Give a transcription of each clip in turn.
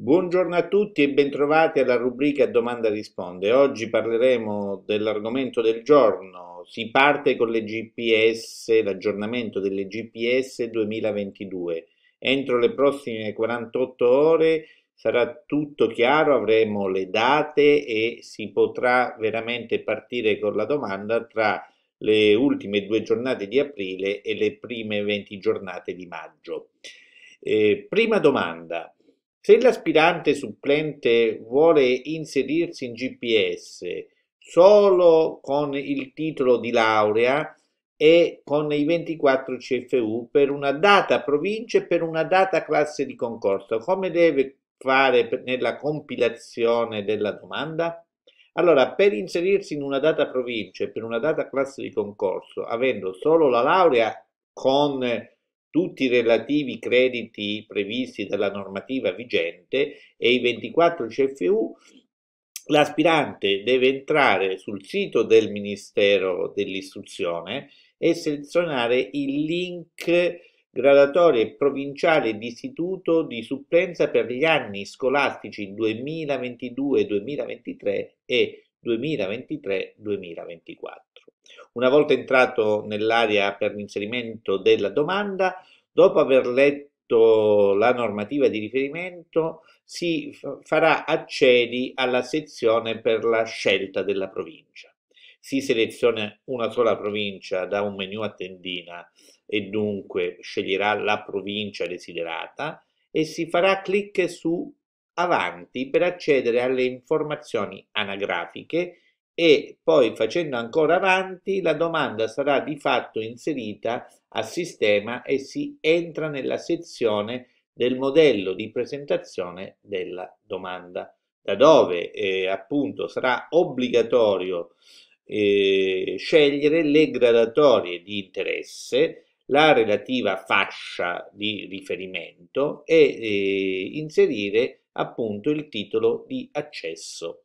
Buongiorno a tutti e bentrovati alla rubrica Domanda Risponde. Oggi parleremo dell'argomento del giorno. Si parte con le GPS, l'aggiornamento delle GPS 2022. Entro le prossime 48 ore sarà tutto chiaro, avremo le date e si potrà veramente partire con la domanda tra le ultime due giornate di aprile e le prime 20 giornate di maggio. Eh, prima domanda. Se l'aspirante supplente vuole inserirsi in GPS solo con il titolo di laurea e con i 24 CFU per una data provincia e per una data classe di concorso, come deve fare nella compilazione della domanda? Allora, per inserirsi in una data provincia e per una data classe di concorso, avendo solo la laurea con tutti i relativi crediti previsti dalla normativa vigente e i 24 CFU, l'aspirante deve entrare sul sito del Ministero dell'Istruzione e selezionare il link gradatorie provinciale di istituto di supplenza per gli anni scolastici 2022-2023 e 2023-2024. Una volta entrato nell'area per l'inserimento della domanda, dopo aver letto la normativa di riferimento, si farà accedi alla sezione per la scelta della provincia. Si seleziona una sola provincia da un menu a tendina e dunque sceglierà la provincia desiderata e si farà clic su Avanti per accedere alle informazioni anagrafiche e poi facendo ancora avanti la domanda sarà di fatto inserita a sistema e si entra nella sezione del modello di presentazione della domanda, da dove eh, appunto sarà obbligatorio eh, scegliere le gradatorie di interesse, la relativa fascia di riferimento e eh, inserire appunto il titolo di accesso.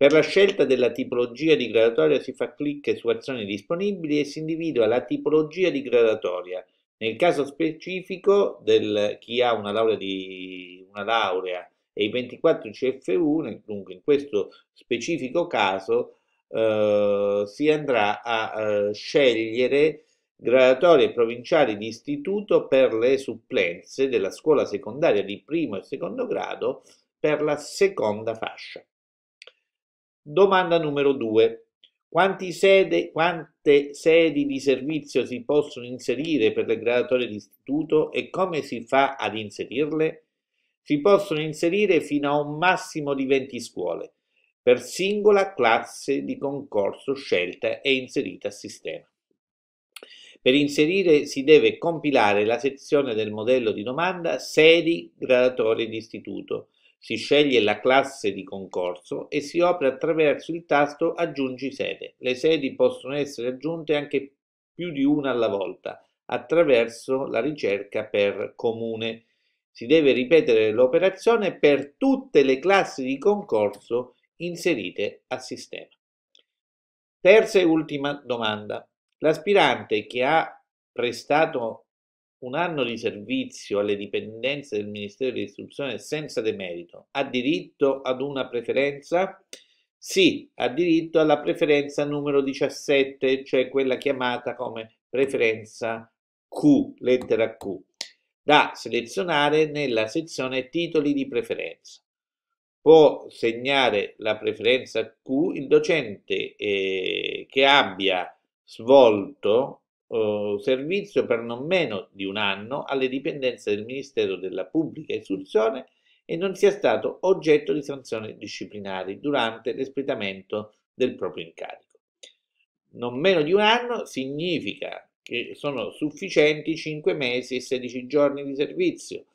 Per la scelta della tipologia di gradatoria si fa clic su azioni disponibili e si individua la tipologia di gradatoria. Nel caso specifico del chi ha una laurea, di, una laurea e i 24 CFU, dunque in questo specifico caso, eh, si andrà a eh, scegliere gradatorie provinciali di istituto per le supplenze della scuola secondaria di primo e secondo grado per la seconda fascia. Domanda numero 2. Sede, quante sedi di servizio si possono inserire per le graduatorie di istituto e come si fa ad inserirle? Si possono inserire fino a un massimo di 20 scuole per singola classe di concorso scelta e inserita a sistema. Per inserire si deve compilare la sezione del modello di domanda sedi graduatorie di istituto si sceglie la classe di concorso e si opera attraverso il tasto Aggiungi sede. Le sedi possono essere aggiunte anche più di una alla volta attraverso la ricerca per comune. Si deve ripetere l'operazione per tutte le classi di concorso inserite a sistema. Terza e ultima domanda. L'aspirante che ha prestato un anno di servizio alle dipendenze del Ministero dell'Istruzione senza demerito, ha diritto ad una preferenza? Sì, ha diritto alla preferenza numero 17, cioè quella chiamata come preferenza Q, lettera Q, da selezionare nella sezione titoli di preferenza. Può segnare la preferenza Q il docente eh, che abbia svolto eh, servizio per non meno di un anno alle dipendenze del Ministero della Pubblica Istruzione e non sia stato oggetto di sanzioni disciplinari durante l'espletamento del proprio incarico. Non meno di un anno significa che sono sufficienti 5 mesi e 16 giorni di servizio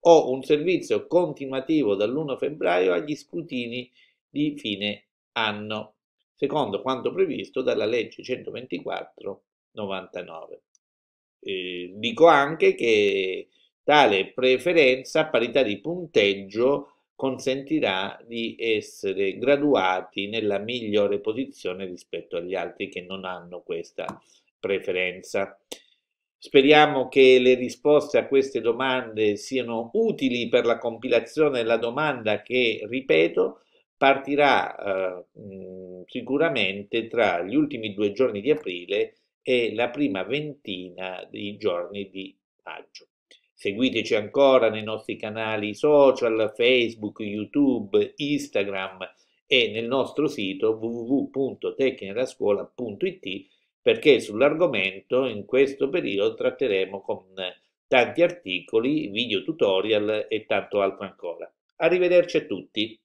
o un servizio continuativo dall'1 febbraio agli scrutini di fine anno, secondo quanto previsto dalla legge 124 99. Eh, dico anche che tale preferenza a parità di punteggio consentirà di essere graduati nella migliore posizione rispetto agli altri che non hanno questa preferenza. Speriamo che le risposte a queste domande siano utili per la compilazione della domanda che, ripeto, partirà eh, sicuramente tra gli ultimi due giorni di aprile e la prima ventina dei giorni di maggio. Seguiteci ancora nei nostri canali social, Facebook, YouTube, Instagram e nel nostro sito www.tecnilascuola.it perché sull'argomento in questo periodo tratteremo con tanti articoli, video tutorial e tanto altro ancora. Arrivederci a tutti!